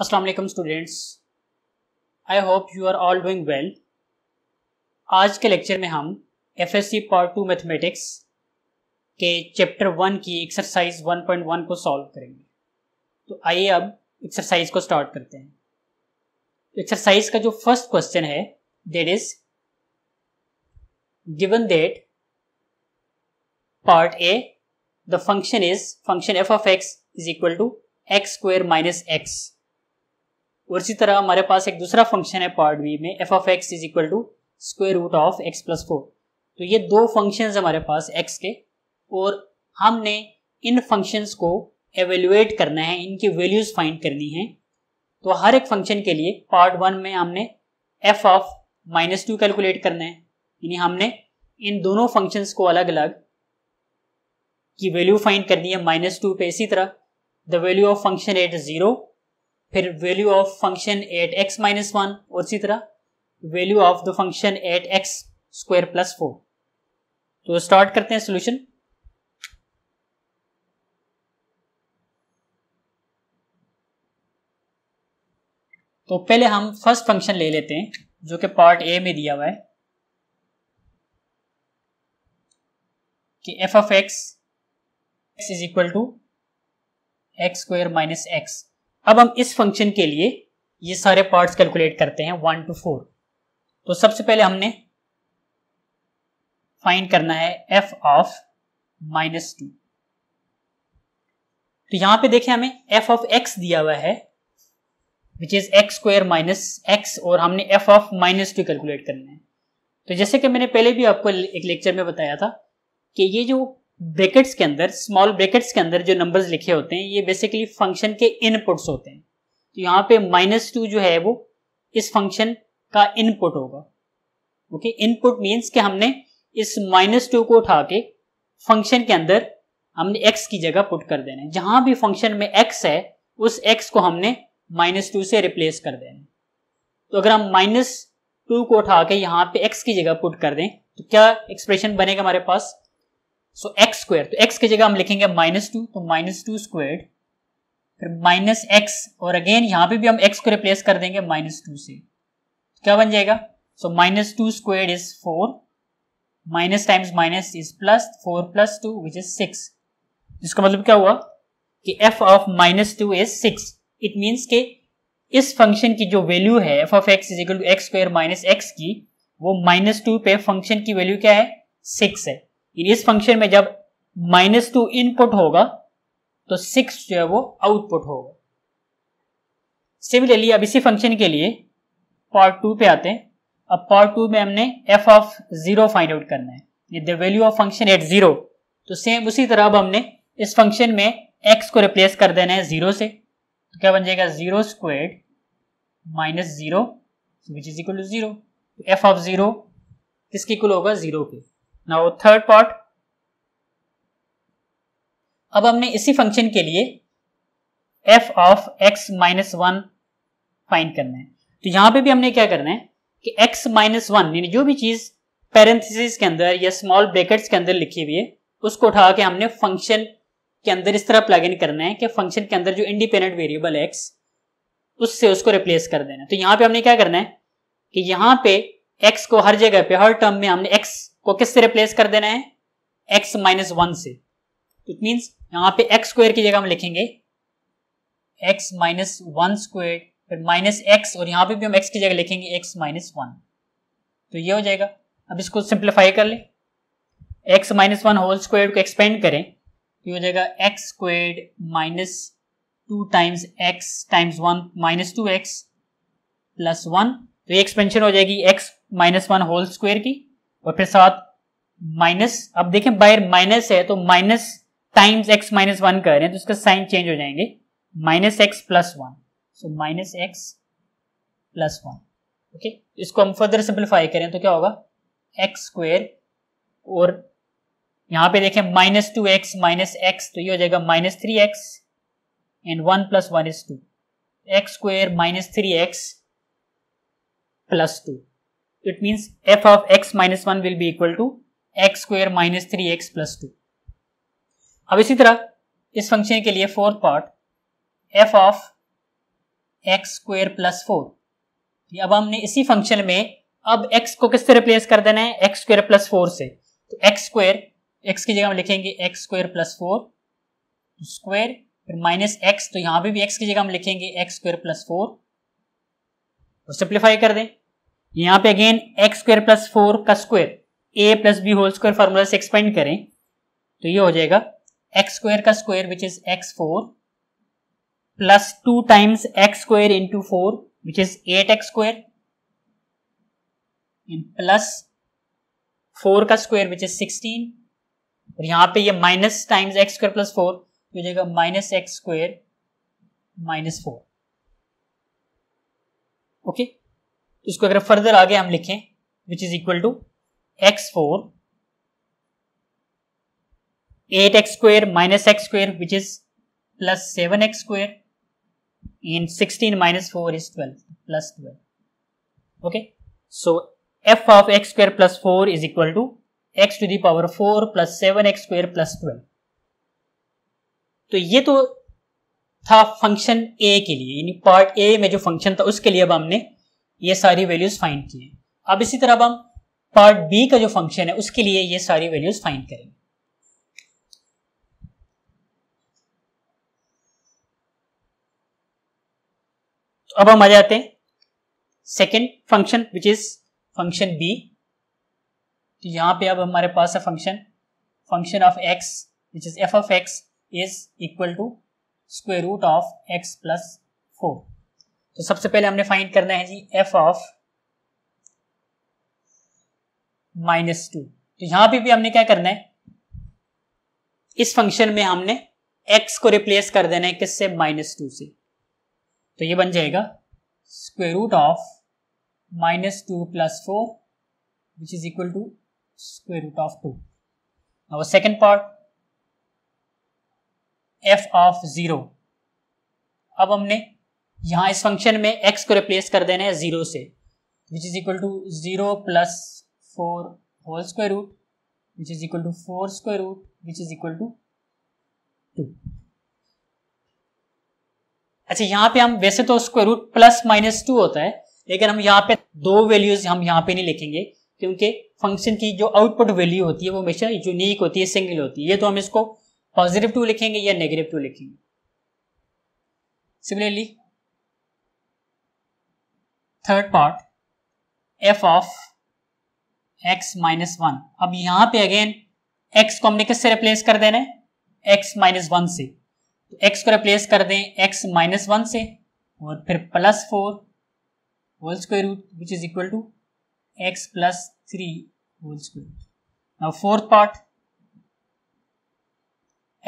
अस्सलाम वालेकुम students I hope you are all doing well आज के लेक्चर में हम F S C part two mathematics के चैप्टर वन की एक्सरसाइज 1.1 को सॉल्व करेंगे तो आइए अब एक्सरसाइज को स्टार्ट करते हैं एक्सरसाइज तो का जो फर्स्ट क्वेश्चन है that is given that part A the function is function F of x is equal to x square minus x और इसी तरह हमारे पास एक दूसरा फंक्शन है पार्ट बी में F of x is equal to square root of x plus four तो ये दो फंक्शंस हमारे पास एक्स के और हमने इन फंक्शंस को एवेल्युएट करना है इनकी वैल्यूज फाइंड करनी है तो हर एक फंक्शन के लिए पार्ट वन में हमने F of minus two calculate करना है यानी हमने इन दोनों फंक्शंस को अलग अलग की वैल्यू फाइंड करनी है माइनस टू पे इसी तरह the value of function at zero फिर value of function at X minus one और इसी तरह value of the function at X square plus four तो स्टार्ट करते हैं सोल्यूशन तो पहले हम फर्स्ट फंक्शन ले लेते हैं जो कि पार्ट ए में दिया हुआ है कि F of X X is equal to x square minus X अब हम इस फंक्शन के लिए ये सारे पार्ट्स कैलकुलेट करते हैं वन टू फोर तो सबसे पहले हमने फाइंड करना है एफ ऑफ माइनस टू तो यहां पे देखें हमें एफ ऑफ एक्स दिया हुआ है which is X square minus x और हमने F of minus two calculate करना है तो जैसे कि मैंने पहले भी आपको एक लेक्चर में बताया था कि ये जो ब्रेकेट्स के अंदर स्मॉल ब्रेकेट्स के अंदर जो नंबर्स लिखे होते हैं ये बेसिकली फंक्शन के इनपुट्स होते हैं तो यहाँ पे माइनस टू जो है वो इस फंक्शन का इनपुट होगा ओके इनपुट मीन्स कि हमने इस माइनस टू को उठा के फंक्शन के अंदर हमने एक्स की जगह पुट कर देना है जहां भी फंक्शन में एक्स है उस एक्स को हमने माइनस टू से रिप्लेस कर देना है तो अगर हम माइनस टू को उठा के यहाँ पे एक्स की जगह पुट कर दें तो क्या एक्सप्रेशन बनेगा हमारे पास सो एक्स स्क्वायर तो एक्स की जगह हम लिखेंगे माइनस टू तो माइनस टू स्क्वायर फिर माइनस एक्स और अगेन यहां पे भी हम एक्स को रिप्लेस कर देंगे माइनस टू से क्या बन जाएगा so minus two square is four minus times minus is plus four plus two which is six इसका मतलब क्या हुआ कि F of minus two is six it means के इस फंक्शन की जो वैल्यू है F of x is equal to x square minus X की वो माइनस टू पे फंक्शन की वैल्यू क्या है सिक्स है इस फंक्शन में जब माइनस टू इनपुट होगा तो सिक्स जो है वो आउटपुट होगा सिमिलरली अब इसी फंक्शन के लिए पार्ट टू पे आते हैं अब पार्ट टू में हमने F of zero find out करना है the value of function at zero तो सेम उसी तरह अब हमने इस फंक्शन में एक्स को रिप्लेस कर देना है जीरो से तो क्या बन जाएगा zero squared minus zero zero f of zero किसके इक्वल होगा जीरो के नाउ थर्ड पार्ट अब हमने इसी फंक्शन के लिए f of x minus one find करना है तो यहां पे भी हमने क्या करना है कि x माइनस वन यानी जो भी चीज पैरेंथिस के अंदर या स्मॉल ब्रेकेट के अंदर लिखी हुई है उसको उठा के हमने फंक्शन के अंदर इस तरह प्लग इन करना है कि फंक्शन के अंदर जो इंडिपेंडेंट वेरिएबल x एक्स उससे उसको रिप्लेस कर देना है तो यहां पे हमने क्या करना है कि यहां पे एक्स को हर जगह पे हर टर्म में हमने एक्स को किससे रिप्लेस कर देना है एक्स माइनस वन से इट मीन्स यहाँ पे एक्स स्क्वायर की जगह हम लिखेंगे एक्स माइनस वन स्क्वायर फिर माइनस एक्स और यहाँ पे भी हम एक्स की जगह लिखेंगे एक्स माइनस वन तो ये हो जाएगा अब इसको सिंप्लीफाई कर लें x minus one whole square को एक्सपेंड करें तो ये हो जाएगा x square minus two times x times one minus two x plus one तो ये एक्सपेंशन हो जाएगी x minus one whole square की और फिर साथ माइनस अब देखें बाहर माइनस है तो minus times x minus one कर रहे हैं तो उसका साइन चेंज हो जाएंगे minus x plus one so minus x plus one okay इसको हम फर्दर सिंप्लीफाई करें तो क्या होगा एक्स स्क्वेयर और यहां पे देखें minus two x minus x तो ये हो जाएगा minus three x and one plus one is two x square minus three x plus two it means f of x minus one will be equal to x square minus three x plus two अब इसी तरह इस function के लिए fourth part f of x square plus four अब हमने इसी function में अब एक्स को किससे रिप्लेस कर देना है एक्स स्क्र प्लस फोर से तो एक्स स्क्र एक्स की जगह हम लिखेंगे x square plus four square फिर माइनस एक्स तो यहां पे भी एक्स की जगह हम लिखेंगे एक्स स्क्र प्लस फोर और सिंप्लीफाई कर दें यहां पे again x square plus four का square a plus b whole square formula से एक्सपेंड करें तो ये हो जाएगा एक्स स्क्वायर का square which is x four plus two times x square into four which is eight X square plus four का square which is sixteen और यहां पे ये minus times x square plus four हो जाएगा minus x square minus four okay इसको अगर further आगे हम लिखें which is equal to x four eight x square minus x square which is plus seven x square and sixteen minus four is twelve plus twelve okay so f of x square plus four is equal to x to the power four plus seven x square plus twelve तो ये तो था function ए के लिए यानी part A में जो function था उसके लिए अब हमने ये सारी वैल्यूज फाइंड किए अब इसी तरह हम पार्ट बी का जो फंक्शन है उसके लिए ये सारी वैल्यूज फाइंड करेंगे तो अब हम आ जाते हैं second function which is function b तो यहां पे अब हमारे पास है function function of x which is f of x is equal to square root of x plus four तो सबसे पहले हमने फाइंड करना है जी एफ ऑफ माइनस टू तो यहां पे भी हमने क्या करना है इस फंक्शन में हमने एक्स को रिप्लेस कर देना है किससे माइनस टू से तो ये बन जाएगा square root of minus two plus four which is equal to square root of two और second part f of zero अब हमने यहाँ इस फंक्शन में एक्स को रिप्लेस कर देना है जीरो से which is equal to zero plus four whole square root which is equal to four square root which is equal to two two यहाँ पे हम वैसे तो square root plus minus two होता है लेकिन हम यहाँ पे दो वैल्यूज हम यहाँ पे नहीं लिखेंगे क्योंकि फंक्शन की जो आउटपुट वैल्यू होती है वो हमेशा यूनिक होती है सिंगल होती है ये तो हम इसको पॉजिटिव टू लिखेंगे या नेगेटिव टू लिखेंगे similarly third part f of x minus one अब यहां पे अगेन एक्स को हमने किससे रिप्लेस कर देना है एक्स माइनस वन से तो एक्स को रिप्लेस कर दें एक्स माइनस वन से और फिर plus four whole square root which is equal to x plus three whole square root now fourth part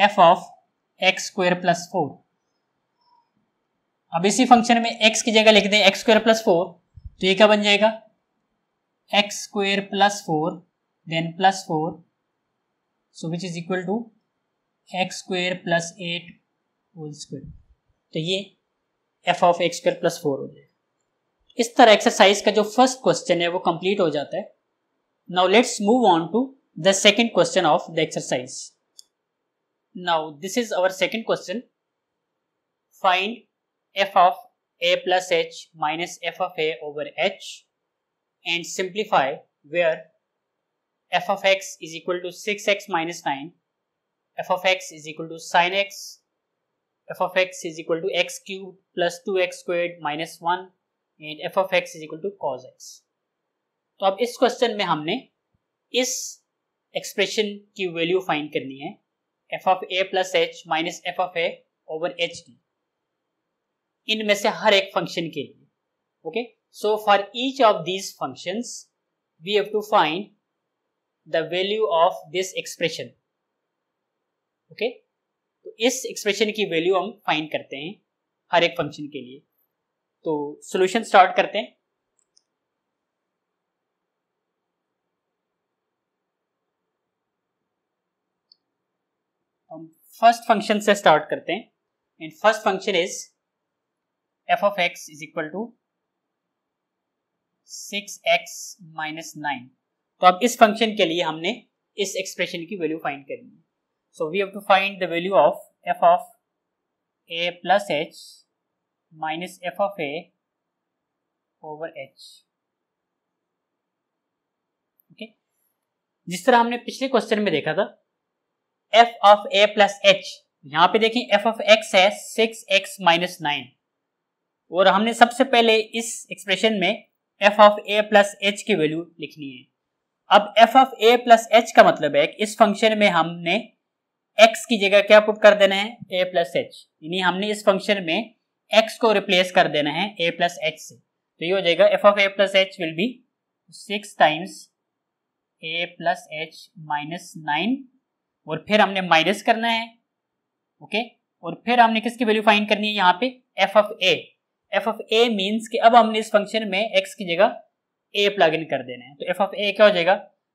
f of x square plus four अब इसी फंक्शन में एक्स की जगह लिख दें एक्स स्क्वायर प्लस फोर तो ये क्या बन जाएगा x square plus four then plus four so which is equal to x square plus eight whole square तो ये f of x square plus four हो जाएगा इस तरह एक्सरसाइज का जो फर्स्ट क्वेश्चन है वो कंप्लीट हो जाता है now let's move on to the second question of the exercise now this is our second question find f of a plus h minus f of a over h and simplify where f of x is equal to 6x minus 9 f of x is equal to sine x f of x is equal to x cubed plus 2x squared minus 1 and f of x is equal to cos x. तो अब इस question में हमने इस expression की value find करनी है F of a plus h minus f of a over h की इनमें से हर एक फंक्शन के लिए okay so for each of these function we have to find the value of this expression okay तो इस एक्सप्रेशन की वैल्यू हम फाइंड करते हैं हर एक फंक्शन के लिए तो सॉल्यूशन स्टार्ट करते हैं हम फर्स्ट फंक्शन से स्टार्ट करते हैं and first function is f of x is equal to six x minus nine तो अब इस फंक्शन के लिए हमने इस एक्सप्रेशन की वैल्यू फाइंड करनी है so we have to find the value of f of a plus h minus f of a over h okay जिस तरह हमने पिछले क्वेश्चन में देखा था f of a plus h यहां पे देखें एफ ऑफ एक्स है सिक्स एक्स माइनस नाइन और हमने सबसे पहले इस एक्सप्रेशन में F of a plus h की वैल्यू लिखनी है अब f of a plus H का मतलब है कि इस फंक्शन में हमने एक्स की जगह क्या पुट कर देना है ए प्लस एच यानी हमने इस फंक्शन में एक्स को रिप्लेस कर देना है ए प्लस एच से तो ये हो जाएगा f of a plus h will be six times a plus h minus nine और फिर हमने माइनस करना है ओके और फिर हमने किसकी वैल्यू फाइंड करनी है यहाँ पे f of a f of a means कि अब हमने इस फंक्शन में एक्स की जगह ए प्लग इन कर देना है तो एफ ऑफ ए क्या हो जाएगा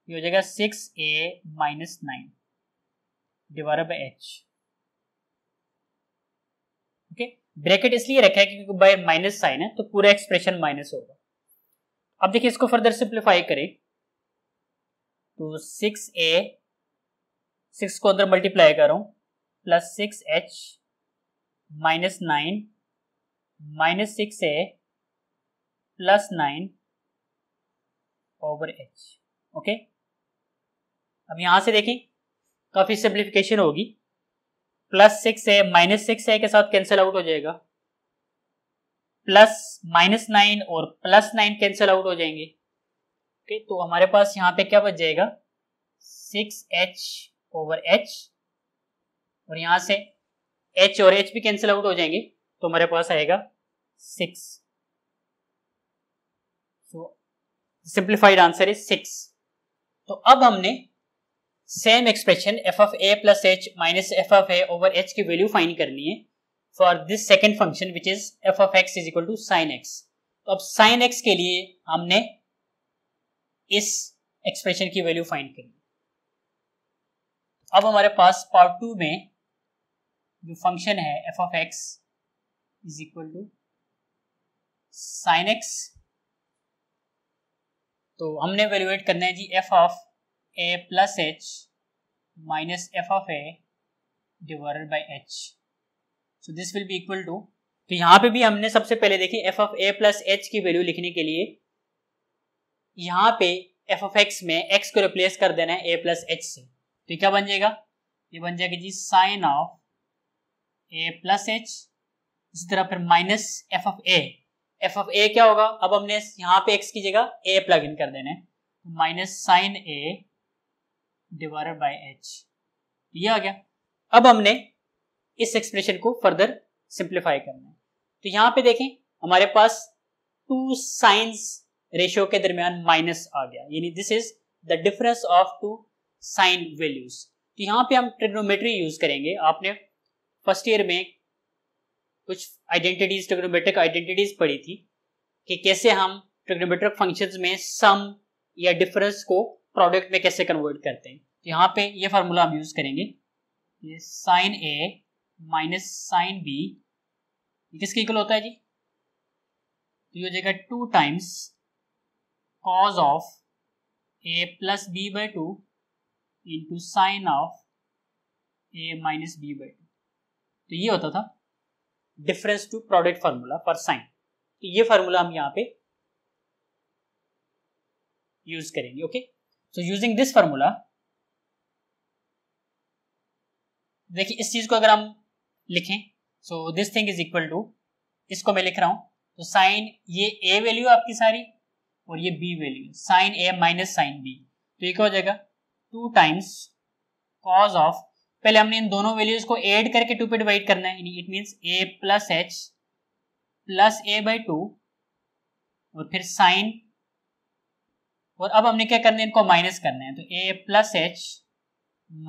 ये हो जाएगा six a minus nine divide by h okay bracket इसलिए रखा है क्योंकि बाय माइनस साइन है तो पूरा एक्सप्रेशन माइनस होगा अब देखिए इसको फर्दर सिंप्लीफाई करें तो सिक्स ए सिक्स को अंदर मल्टीप्लाई कर रहा हूं plus six h minus nine minus six a plus nine over h okay अब यहां से देखें काफी सिंप्लीफिकेशन होगी plus six a minus six a के साथ कैंसिल आउट हो जाएगा प्लस माइनस नाइन और प्लस नाइन कैंसिल आउट हो जाएंगे ओके तो हमारे पास यहां पे क्या बच जाएगा सिक्स एच ओवर एच और यहां से एच और एच भी कैंसिल आउट हो जाएंगे तो हमारे पास आएगा six so simplified answer is six तो अब हमने same expression f of a plus h minus f of a over h की वैल्यू फाइन करनी है for this second function which is f of x is equal to sine x तो अब sine x के लिए हमने इस expression की वैल्यू फाइंड करी अब हमारे पास पार्ट टू में जो फंक्शन है F of x is equal to sine x तो हमने वेल्यूएट करना है जी f of a plus h minus f of a divided by h so this will be equal to तो यहां पे भी हमने सबसे पहले देखी f of a plus h की वैल्यू लिखने के लिए यहां पे एफ ऑफ एक्स में एक्स को रिप्लेस कर देना है ए प्लस एच से तो क्या बन जाएगा ये बन जाएगा जी sine of a plus h इसी तरह फिर minus f of a f of a क्या होगा अब हमने यहाँ पे एक्स की जगह ए प्लग इन कर देने minus sine a divided by h ये आ गया अब हमने इस एक्सप्रेशन को फर्दर सिंप्लीफाई करना है तो यहाँ पे देखें हमारे पास टू साइंस रेशियो के दरमियान माइनस आ गया यानी this is the difference of two sine values तो यहाँ पे हम ट्रिग्नोमेट्री यूज करेंगे आपने फर्स्ट ईयर में कुछ आइडेंटिटीज ट्रिग्नोमेट्रिक आइडेंटिटीज पढ़ी थी कि कैसे हम ट्रिग्नोमेट्रिक फंक्शंस में सम या डिफरेंस को प्रोडक्ट में कैसे कन्वर्ट करते हैं तो यहाँ पे ये फार्मूला हम यूज करेंगे sine a minus sine b किसके इक्वल होता है जी तो ये हो जाएगा two times cos of a plus b by two into sine of a minus b by two तो ये होता था difference to product formula for sine तो ये फार्मूला हम यहाँ पे यूज करेंगे okay so using this formula देखिए इस चीज को अगर हम लिखें so this thing is equal to इसको मैं लिख रहा हूं तो साइन ये ए वैल्यू आपकी सारी और ये b value sine a minus sine b तो ये क्या हो जाएगा टू टाइम्स कॉज ऑफ पहले हमने इन दोनों वैल्यूज को ऐड करके टू पे डिवाइड करना है it means a plus h plus a by two और फिर साइन और अब हमने क्या करना है इनको माइनस करना है तो a plus h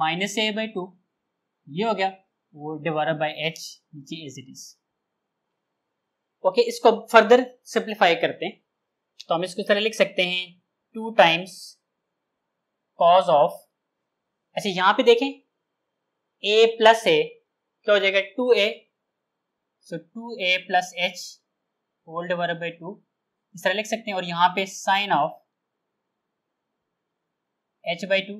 minus a by two ये हो गया वो डिवाइड बाई एच नीचे एज इट इज ओके इसको फर्दर सिंप्लीफाई करते हैं तो हम इसको तरह लिख सकते हैं टू टाइम्स कॉज ऑफ अच्छा यहाँ पे देखें ए प्लस ए क्या हो जाएगा two a so two a plus h whole वर्ग बाई टू इस तरह लिख सकते हैं और यहाँ पे sine of h by two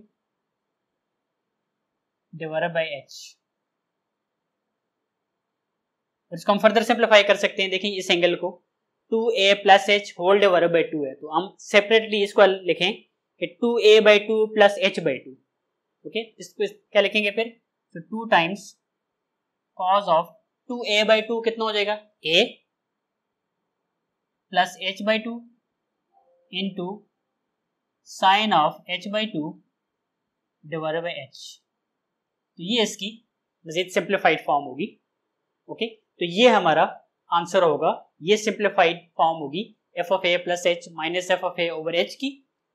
divide by h इसको हम फर्दर सिंप्लीफाई कर सकते हैं देखें इस एंगल को two a plus h whole वर्ग बाई टू है तो हम सेपरेटली इसको लिखें कि two a by two plus h by two okay इसको क्या लिखेंगे फिर तो two times cos of two a by two कितना हो जाएगा a plus h by two two sine of h by two divide by h तो ये इसकी मजीद सिंप्लीफाइड फॉर्म होगी ओके तो ये हमारा आंसर होगा ये सिंप्लीफाइड फॉर्म होगी f of a plus h minus f of a over h की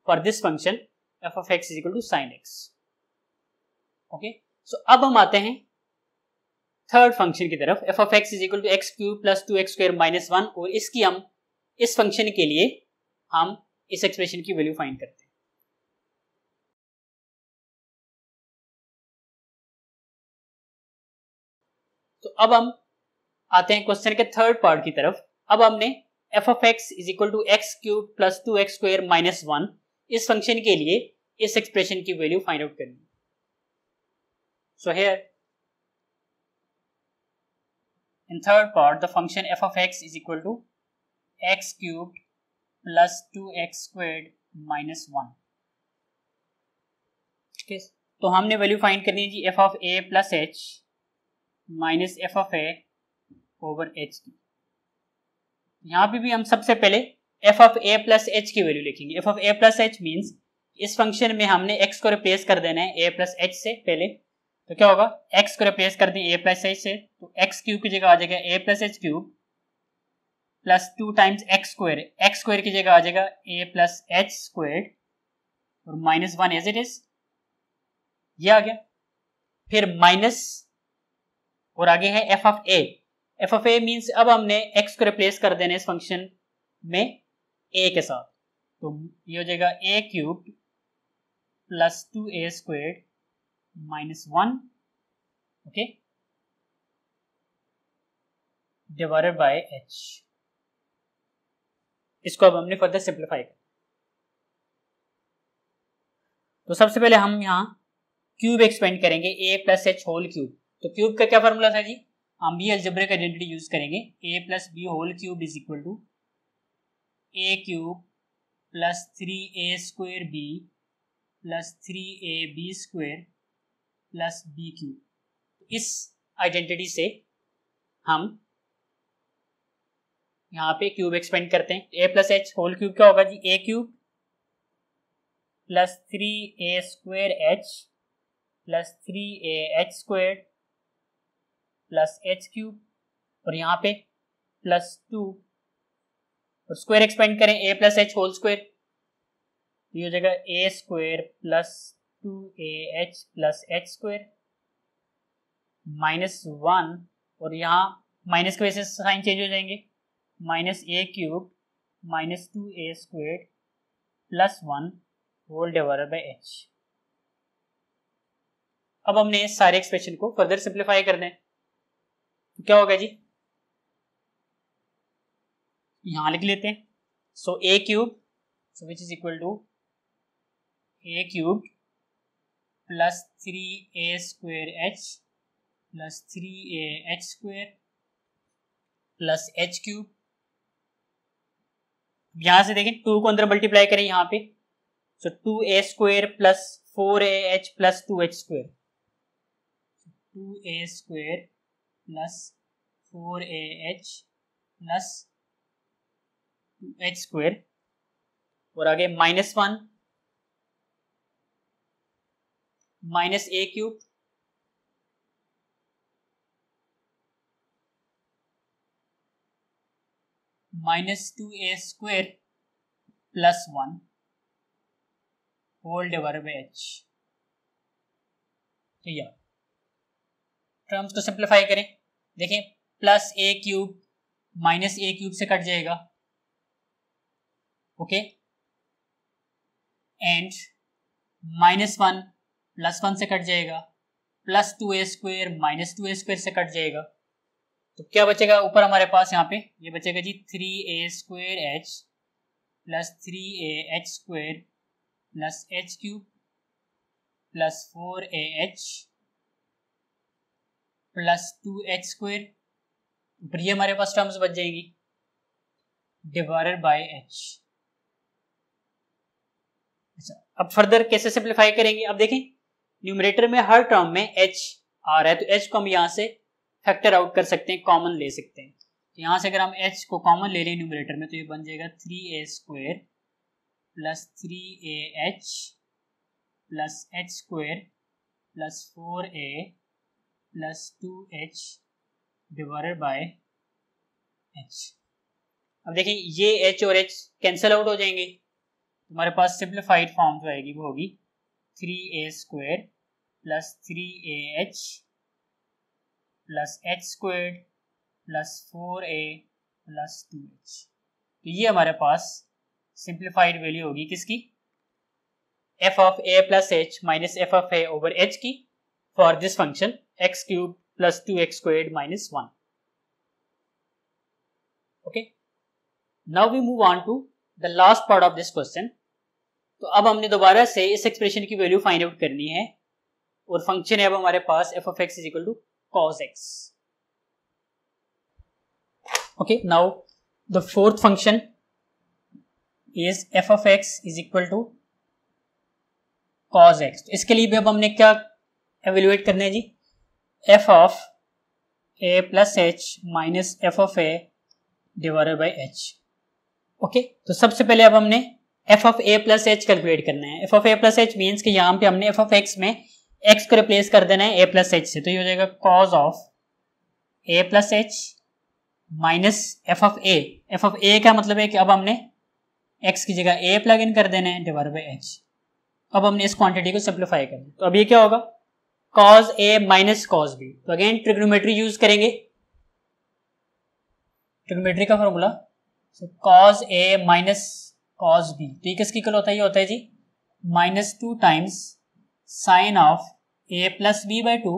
for this function F of x is equal to sine x okay so so, अब हम आते हैं थर्ड फंक्शन की तरफ f of x is equal to x cube plus two x square minus one और इसकी हम इस फंक्शन के लिए हम इस एक्सप्रेशन की वैल्यू फाइंड करते हैं तो अब हम आते हैं क्वेश्चन के थर्ड पार्ट की तरफ अब हमने F of x is equal to x cube plus two x square minus one इस फंक्शन के लिए इस एक्सप्रेशन की वैल्यू फाइंड आउट करनी So here in third part the function f of x is equal to x cubed plus 2x squared minus 1. Okay. तो हमने value find करनी है जी f of a plus h minus f of a over h की यहां पे भी हम सबसे पहले f of a plus h की वैल्यू लिखेंगे f of a plus h means इस फंक्शन में हमने एक्स को रिप्लेस कर देना है ए प्लस एच से पहले तो क्या होगा एक्स को रिप्लेस कर दी ए प्लस एच से तो एक्स क्यूब की जगह आ जाएगा a plus h cube plus two times x square x square की जगह आ जाएगा ए प्लस एच स्क्वायर और minus one as it is ये आ गया फिर माइनस और आगे है F of a f of a means अब हमने एक्स को रिप्लेस कर देना इस फंक्शन में ए के साथ तो ये हो जाएगा a cube plus two a squared minus 1 okay divided by h इसको अब हमने फर्दर सिंप्लीफाई कर तो सबसे पहले हम यहां क्यूब एक्सपेंड करेंगे a plus h whole cube तो क्यूब का क्या फॉर्मूला था जी हम भी एल्जेब्रिक आइडेंटिटी यूज करेंगे a plus b whole cube is equal to a cube plus three a square b plus three a b square plus b cube तो इस identity से हम यहाँ पे क्यूब एक्सपेंड करते हैं a plus h whole cube क्या होगा जी a cube plus three a square h plus three a h square plus h cube और यहाँ पे प्लस टू और स्क्वायर एक्सपेंड करें a plus h whole square तो ये हो जाएगा a square plus two a h plus h square minus one और यहाँ माइनस के वजह से साइन चेंज हो जाएंगे minus a cube minus two a square plus one whole divide by h अब हमने सारे एक्सप्रेशन को फर्दर सिंप्लीफाई करना है तो क्या होगा जी यहां लिख लेते हैं so a cube so which is equal to a cube plus three a square h plus three a h square plus h cube यहां से देखें टू को अंदर मल्टीप्लाई करें यहाँ पे so two a square plus four a h plus two h square two a square plus four a h plus two h square और आगे minus one minus a cube minus two a square plus one whole divide by h ठीक है terms को simplify करें देखें plus a cube minus a cube से cut जाएगा okay and minus one plus one से कट जाएगा plus two a square minus two a square से कट जाएगा तो क्या बचेगा ऊपर हमारे पास यहाँ पे ये बचेगा जी three a square h plus three a h square plus h cube plus four a h plus two h square ऊपर ये हमारे पास टर्म्स बच जाएगी डिवाइडेड बाय एच अच्छा अब फर्दर कैसे सिंप्लीफाई करेंगे अब देखें न्यूमरेटर में हर टर्म में एच आ रहा है तो एच को हम यहाँ से फैक्टर आउट कर सकते हैं कॉमन ले सकते हैं तो यहाँ से अगर हम एच को कॉमन ले लें न्यूमरेटर में तो ये बन जाएगा three a square plus three a h plus h square plus four a plus two h divided by h अब देखें ये एच और एच कैंसिल आउट हो जाएंगे हमारे पास सिंप्लीफाइड फॉर्म जो आएगी वो होगी three a square plus three a h plus h square plus four a plus two h तो ये हमारे पास सिंप्लीफाइड वैल्यू होगी किसकी f of a plus h minus f of a over h की for this function x cube plus two x squared minus one okay now we move on to the last part of this question तो अब हमने दोबारा से इस expression की value find out करनी है और फंक्शन है अब हमारे पास f of x is equal to cos x okay now the fourth function is f of x is equal to cos x तो इसके लिए भी अब हमने क्या एवेल्युएट करना है जी f of a plus h minus f of a divided by h okay तो सबसे पहले अब हमने F of a plus h calculate करना है F of a plus h means कि यहाँ पे हमने एफ ऑफ एक्स में एक्स को रिप्लेस कर देना है ए प्लस एच से तो ये हो जाएगा cos of a plus h minus f of a f of a का मतलब है कि अब हमने एक्स की जगह ए प्लग इन कर देना है डिवाइड बाई एच अब हमने इस क्वांटिटी को सिंप्लीफाई कर तो अब ये क्या होगा cos a minus cos b तो अगेन ट्रिग्नोमेट्री यूज करेंगे ट्रिग्नोमेट्री का formula cos a minus cos b तो ये किसकी इक्वल होता है ये होता है जी minus two times sine of a plus b by two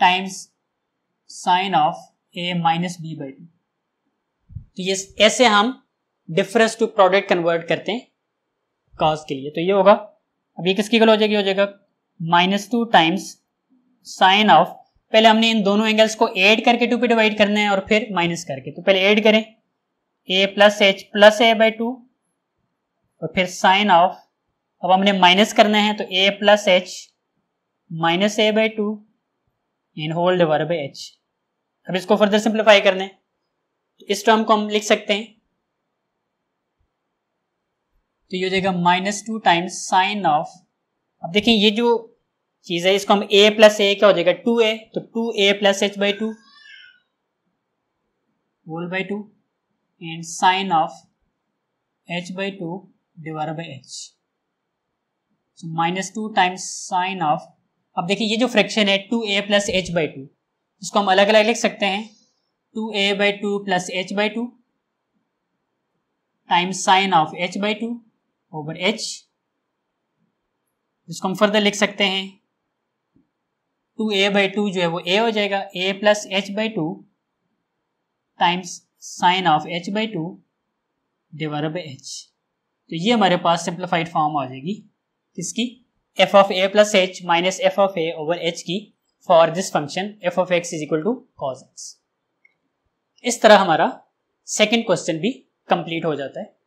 times sine of a minus b by two तो ये ऐसे हम डिफरेंस टू प्रोडक्ट कन्वर्ट करते हैं कॉस के लिए तो ये होगा अब ये किसकी इक्वल हो जाएगी हो जाएगा minus two times sine of पहले हमने इन दोनों एंगल्स को ऐड करके टू पे डिवाइड करना है और फिर माइनस करके तो पहले ऐड करें a plus h plus a by two और फिर साइन ऑफ अब हमने माइनस करना है तो a plus h minus a by two and whole divide by h अब इसको फर्दर सिंप्लीफाई करना तो इस टर्म को हम लिख सकते हैं तो ये हो जाएगा minus two times sine of अब देखिए ये जो चीज़ है इसको हम ए प्लस ए क्या हो जाएगा टू ए तो two a plus h by two whole by two and sine of h by 2 divided by h so minus two times sine of अब देखिए ये जो फ्रैक्शन है two a plus h by two इसको हम अलग अलग लिख सकते हैं two a by two plus h by two times sine of h by two over h इसको हम फर्दर लिख सकते हैं टू ए बाई टू जो है वो ए हो जाएगा a plus h by two times sine of h by two divide by h तो ये हमारे पास सिंप्लीफाइड फॉर्म आ जाएगी किसकी f of a plus h minus f of a over h की for this function F of x is equal to cos x इस तरह हमारा सेकेंड क्वेश्चन भी कंप्लीट हो जाता है